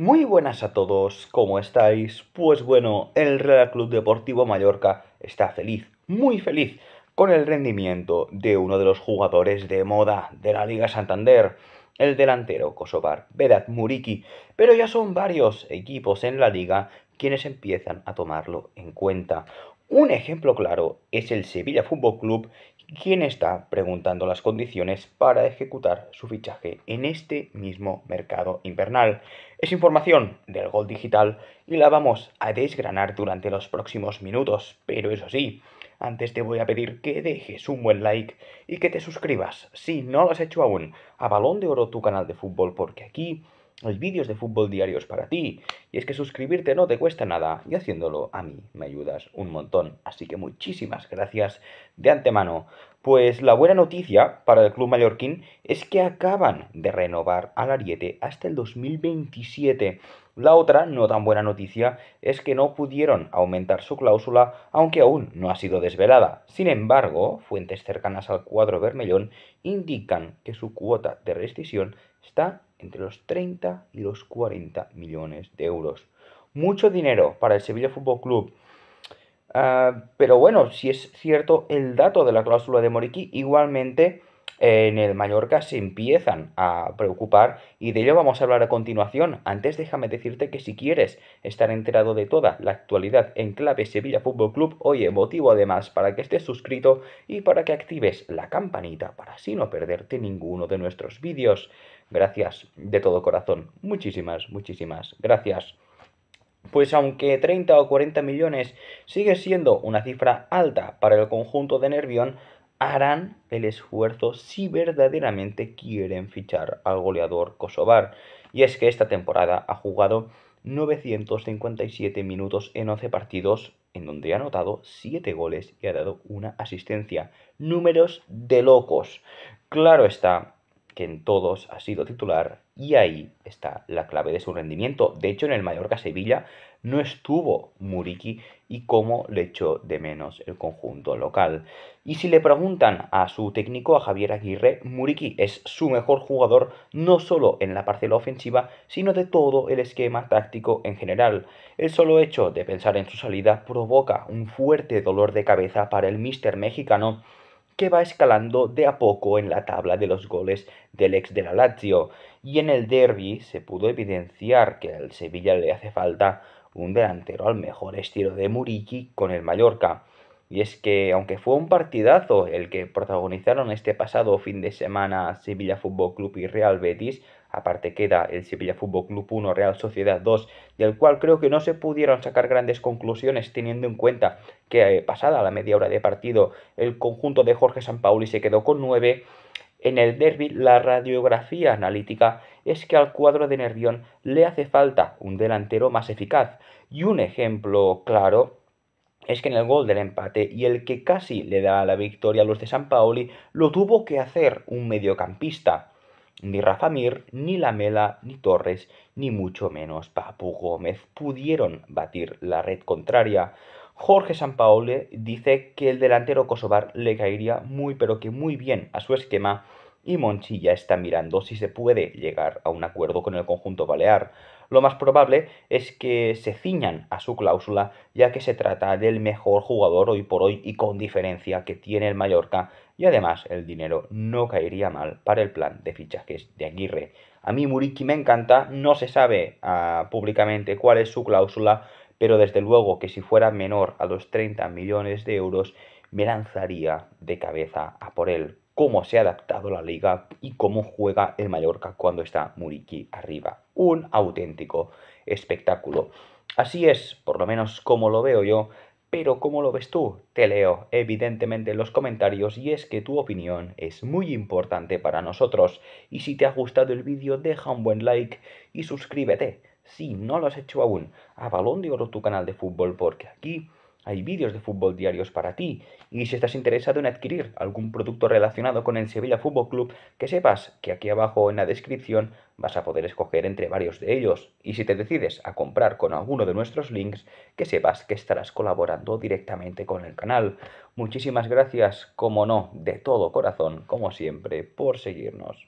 Muy buenas a todos, ¿cómo estáis? Pues bueno, el Real Club Deportivo Mallorca está feliz, muy feliz, con el rendimiento de uno de los jugadores de moda de la Liga Santander, el delantero kosovar Vedat Muriki. Pero ya son varios equipos en la liga quienes empiezan a tomarlo en cuenta. Un ejemplo claro es el Sevilla Fútbol Club, quien está preguntando las condiciones para ejecutar su fichaje en este mismo mercado invernal. Es información del Gol Digital y la vamos a desgranar durante los próximos minutos, pero eso sí, antes te voy a pedir que dejes un buen like y que te suscribas, si no lo has hecho aún, a Balón de Oro tu canal de fútbol, porque aquí los vídeos de fútbol diarios para ti. Y es que suscribirte no te cuesta nada y haciéndolo a mí me ayudas un montón. Así que muchísimas gracias de antemano. Pues la buena noticia para el club mallorquín es que acaban de renovar al Ariete hasta el 2027. La otra no tan buena noticia es que no pudieron aumentar su cláusula, aunque aún no ha sido desvelada. Sin embargo, fuentes cercanas al cuadro Bermellón indican que su cuota de rescisión está entre los 30 y los 40 millones de euros. Mucho dinero para el Sevilla Fútbol Club. Ah, pero bueno, si es cierto el dato de la cláusula de Moriqui, igualmente en el Mallorca se empiezan a preocupar y de ello vamos a hablar a continuación. Antes déjame decirte que si quieres estar enterado de toda la actualidad en clave Sevilla Fútbol Club, oye, motivo además para que estés suscrito y para que actives la campanita para así no perderte ninguno de nuestros vídeos. Gracias de todo corazón. Muchísimas, muchísimas gracias. Pues aunque 30 o 40 millones sigue siendo una cifra alta para el conjunto de Nervión, harán el esfuerzo si verdaderamente quieren fichar al goleador kosovar. Y es que esta temporada ha jugado 957 minutos en 11 partidos, en donde ha anotado 7 goles y ha dado una asistencia. Números de locos. Claro está, en todos ha sido titular y ahí está la clave de su rendimiento. De hecho, en el Mallorca-Sevilla no estuvo Muriqui y cómo le echó de menos el conjunto local. Y si le preguntan a su técnico, a Javier Aguirre, Muriqui es su mejor jugador no solo en la parcela ofensiva, sino de todo el esquema táctico en general. El solo hecho de pensar en su salida provoca un fuerte dolor de cabeza para el míster mexicano que va escalando de a poco en la tabla de los goles del ex de la Lazio. Y en el derby se pudo evidenciar que al Sevilla le hace falta un delantero al mejor estilo de Muriqui con el Mallorca. Y es que, aunque fue un partidazo el que protagonizaron este pasado fin de semana Sevilla Fútbol Club y Real Betis, aparte queda el Sevilla Fútbol Club 1, Real Sociedad 2, del cual creo que no se pudieron sacar grandes conclusiones teniendo en cuenta que eh, pasada la media hora de partido el conjunto de Jorge Sampaoli se quedó con 9. En el derby la radiografía analítica es que al cuadro de Nervión le hace falta un delantero más eficaz y un ejemplo claro es que en el gol del empate y el que casi le da la victoria a los de San Paoli lo tuvo que hacer un mediocampista. Ni Rafa Mir, ni Lamela, ni Torres, ni mucho menos Papu Gómez pudieron batir la red contraria. Jorge Sampaoli dice que el delantero kosovar le caería muy pero que muy bien a su esquema y Monchi ya está mirando si se puede llegar a un acuerdo con el conjunto balear lo más probable es que se ciñan a su cláusula, ya que se trata del mejor jugador hoy por hoy y con diferencia que tiene el Mallorca, y además el dinero no caería mal para el plan de fichajes de Aguirre. A mí Muriqui me encanta, no se sabe ah, públicamente cuál es su cláusula, pero desde luego que si fuera menor a los 30 millones de euros, me lanzaría de cabeza a por él cómo se ha adaptado la liga y cómo juega el Mallorca cuando está Muriqui arriba. Un auténtico espectáculo. Así es, por lo menos como lo veo yo, pero ¿cómo lo ves tú? Te leo evidentemente en los comentarios y es que tu opinión es muy importante para nosotros y si te ha gustado el vídeo deja un buen like y suscríbete si no lo has hecho aún a Balón de Oro tu canal de fútbol porque aquí hay vídeos de fútbol diarios para ti y si estás interesado en adquirir algún producto relacionado con el Sevilla Fútbol Club, que sepas que aquí abajo en la descripción vas a poder escoger entre varios de ellos y si te decides a comprar con alguno de nuestros links, que sepas que estarás colaborando directamente con el canal. Muchísimas gracias, como no, de todo corazón, como siempre, por seguirnos.